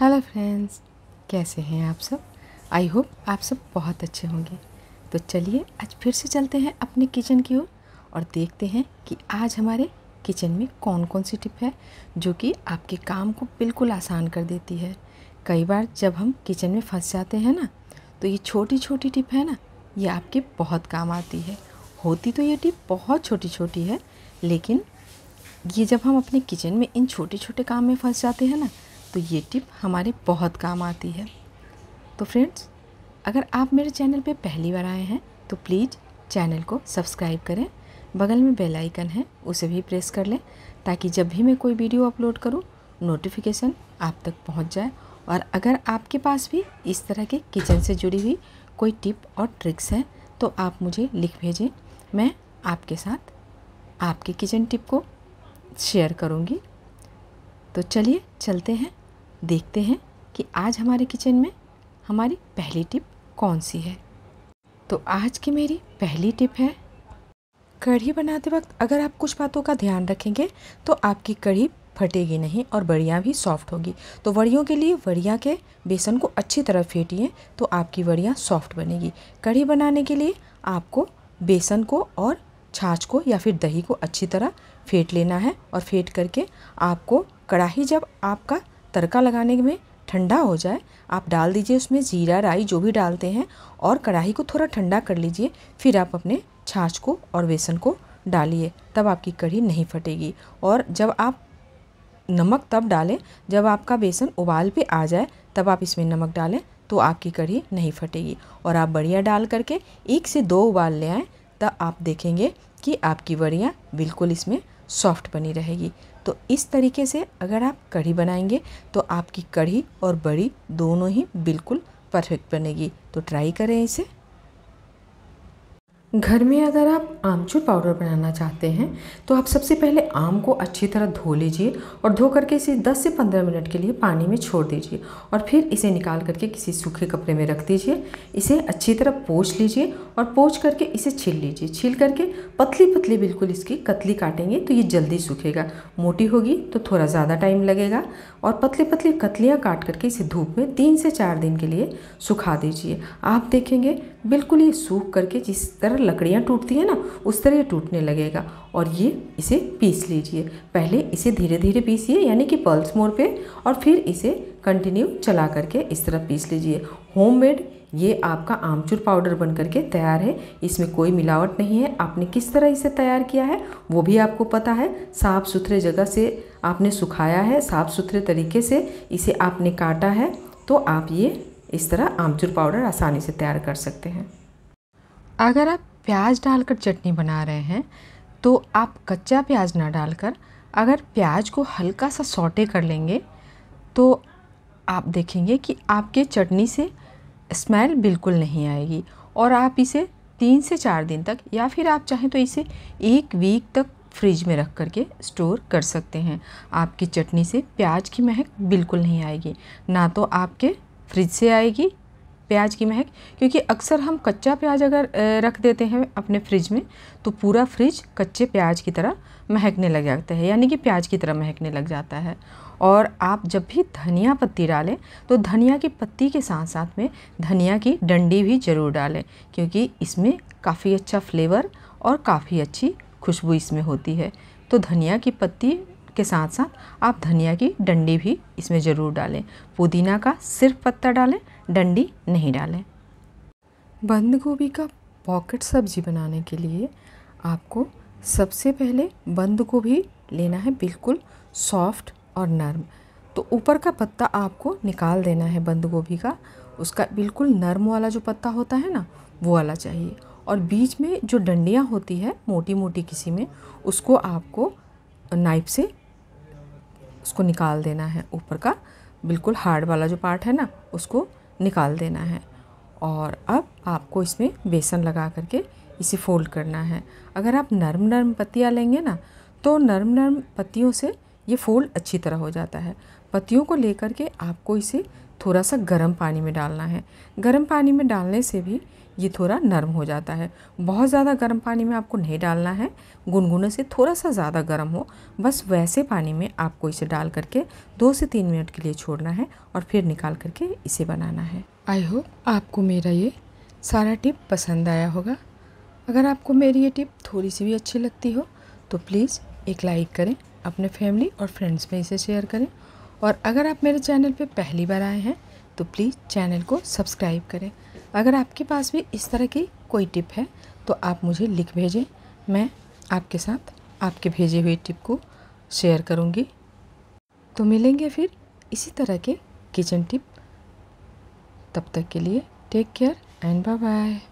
hello friends कैसे हैं आप सब आई होप आप सब बहुत अच्छे होंगे तो चलिए आज फिर से चलते हैं अपने किचन की ओर और, और देखते हैं कि आज हमारे किचन में कौन कौन सी टिप है जो कि आपके काम को बिल्कुल आसान कर देती है कई बार जब हम किचन में फंस जाते हैं ना तो ये छोटी छोटी टिप है ना ये आपके बहुत काम आती है होती तो ये टिप बहुत छोटी छोटी है लेकिन ये जब हम अपने किचन में इन छोटे छोटे काम में फंस जाते हैं ना तो ये टिप हमारे बहुत काम आती है तो फ्रेंड्स अगर आप मेरे चैनल पे पहली बार आए हैं तो प्लीज़ चैनल को सब्सक्राइब करें बगल में बेल आइकन है उसे भी प्रेस कर लें ताकि जब भी मैं कोई वीडियो अपलोड करूँ नोटिफिकेशन आप तक पहुँच जाए और अगर आपके पास भी इस तरह के किचन से जुड़ी हुई कोई टिप और ट्रिक्स हैं तो आप मुझे लिख भेजें मैं आपके साथ आपके किचन टिप को शेयर करूँगी तो चलिए चलते हैं देखते हैं कि आज हमारे किचन में हमारी पहली टिप कौन सी है तो आज की मेरी पहली टिप है कढ़ी बनाते वक्त अगर आप कुछ बातों का ध्यान रखेंगे तो आपकी कढ़ी फटेगी नहीं और बढ़िया भी सॉफ्ट होगी तो वड़ियों के लिए वड़िया के बेसन को अच्छी तरह फेंटिए तो आपकी वड़िया सॉफ्ट बनेगी कढ़ी बनाने के लिए आपको बेसन को और छाछ को या फिर दही को अच्छी तरह फेंट लेना है और फेंट करके आपको कढ़ाही जब आपका तड़का लगाने में ठंडा हो जाए आप डाल दीजिए उसमें जीरा राई जो भी डालते हैं और कढ़ाई को थोड़ा ठंडा कर लीजिए फिर आप अपने छाछ को और बेसन को डालिए तब आपकी कढ़ी नहीं फटेगी और जब आप नमक तब डालें जब आपका बेसन उबाल पे आ जाए तब आप इसमें नमक डालें तो आपकी कढ़ी नहीं फटेगी और आप बढ़िया डाल करके एक से दो उबाल ले आएँ तब आप देखेंगे कि आपकी बढ़िया बिल्कुल इसमें सॉफ्ट बनी रहेगी तो इस तरीके से अगर आप कढ़ी बनाएंगे तो आपकी कढ़ी और बड़ी दोनों ही बिल्कुल परफेक्ट बनेगी तो ट्राई करें इसे घर में अगर आप आमचूर पाउडर बनाना चाहते हैं तो आप सबसे पहले आम को अच्छी तरह धो लीजिए और धो करके इसे 10 से 15 मिनट के लिए पानी में छोड़ दीजिए और फिर इसे निकाल करके किसी सूखे कपड़े में रख दीजिए इसे अच्छी तरह पोछ लीजिए और पोछ करके इसे छील लीजिए छील करके पतली पतली बिल्कुल इसकी कतली काटेंगे तो ये जल्दी सूखेगा मोटी होगी तो थोड़ा ज़्यादा टाइम लगेगा और पतली पतली कतलियाँ काट करके इसे धूप में तीन से चार दिन के लिए सुखा दीजिए आप देखेंगे बिल्कुल ये सूख करके जिस तरह लकड़ियाँ टूटती हैं ना उस तरह ये टूटने लगेगा और ये इसे पीस लीजिए पहले इसे धीरे धीरे पीसिए यानी कि पल्स मोड़ पे और फिर इसे कंटिन्यू चला करके इस तरह पीस लीजिए होममेड ये आपका आमचूर पाउडर बन करके तैयार है इसमें कोई मिलावट नहीं है आपने किस तरह इसे तैयार किया है वो भी आपको पता है साफ़ सुथरे जगह से आपने सुखाया है साफ़ सुथरे तरीके से इसे आपने काटा है तो आप ये इस तरह आमचूर पाउडर आसानी से तैयार कर सकते हैं अगर आप प्याज डालकर चटनी बना रहे हैं तो आप कच्चा प्याज ना डालकर अगर प्याज को हल्का सा सौटे कर लेंगे तो आप देखेंगे कि आपके चटनी से स्मेल बिल्कुल नहीं आएगी और आप इसे तीन से चार दिन तक या फिर आप चाहें तो इसे एक वीक तक फ्रिज में रख करके स्टोर कर सकते हैं आपकी चटनी से प्याज की महक बिल्कुल नहीं आएगी ना तो आपके फ्रिज से आएगी प्याज की महक क्योंकि अक्सर हम कच्चा प्याज अगर रख देते हैं अपने फ्रिज में तो पूरा फ्रिज कच्चे प्याज की तरह महकने लग जाता है यानी कि प्याज की तरह महकने लग जाता है और आप जब भी धनिया पत्ती डालें तो धनिया की पत्ती के साथ साथ में धनिया की डंडी भी ज़रूर डालें क्योंकि इसमें काफ़ी अच्छा फ्लेवर और काफ़ी अच्छी खुशबू इसमें होती है तो धनिया की पत्ती के साथ साथ आप धनिया की डंडी भी इसमें ज़रूर डालें पुदीना का सिर्फ पत्ता डालें डंडी नहीं डालें बंद गोभी का पॉकेट सब्जी बनाने के लिए आपको सबसे पहले बंद गोभी लेना है बिल्कुल सॉफ्ट और नरम तो ऊपर का पत्ता आपको निकाल देना है बंद गोभी का उसका बिल्कुल नरम वाला जो पत्ता होता है ना वो वाला चाहिए और बीच में जो डंडियाँ होती है मोटी मोटी किसी में उसको आपको नाइफ से उसको निकाल देना है ऊपर का बिल्कुल हार्ड वाला जो पार्ट है ना उसको निकाल देना है और अब आपको इसमें बेसन लगा करके इसे फोल्ड करना है अगर आप नरम नरम पत्तियाँ लेंगे ना तो नरम नरम पत्तियों से ये फोल्ड अच्छी तरह हो जाता है पत्तियों को लेकर के आपको इसे थोड़ा सा गर्म पानी में डालना है गर्म पानी में डालने से भी ये थोड़ा नरम हो जाता है बहुत ज़्यादा गर्म पानी में आपको नहीं डालना है गुनगुने से थोड़ा सा ज़्यादा गर्म हो बस वैसे पानी में आपको इसे डाल करके दो से तीन मिनट के लिए छोड़ना है और फिर निकाल करके इसे बनाना है आई होप आपको मेरा ये सारा टिप पसंद आया होगा अगर आपको मेरी ये टिप थोड़ी सी भी अच्छी लगती हो तो प्लीज़ एक लाइक करें अपने फैमिली और फ्रेंड्स में इसे शेयर करें और अगर आप मेरे चैनल पर पहली बार आए हैं तो प्लीज़ चैनल को सब्सक्राइब करें अगर आपके पास भी इस तरह की कोई टिप है तो आप मुझे लिख भेजें मैं आपके साथ आपके भेजे हुए टिप को शेयर करूँगी तो मिलेंगे फिर इसी तरह के किचन टिप तब तक के लिए take care and bye bye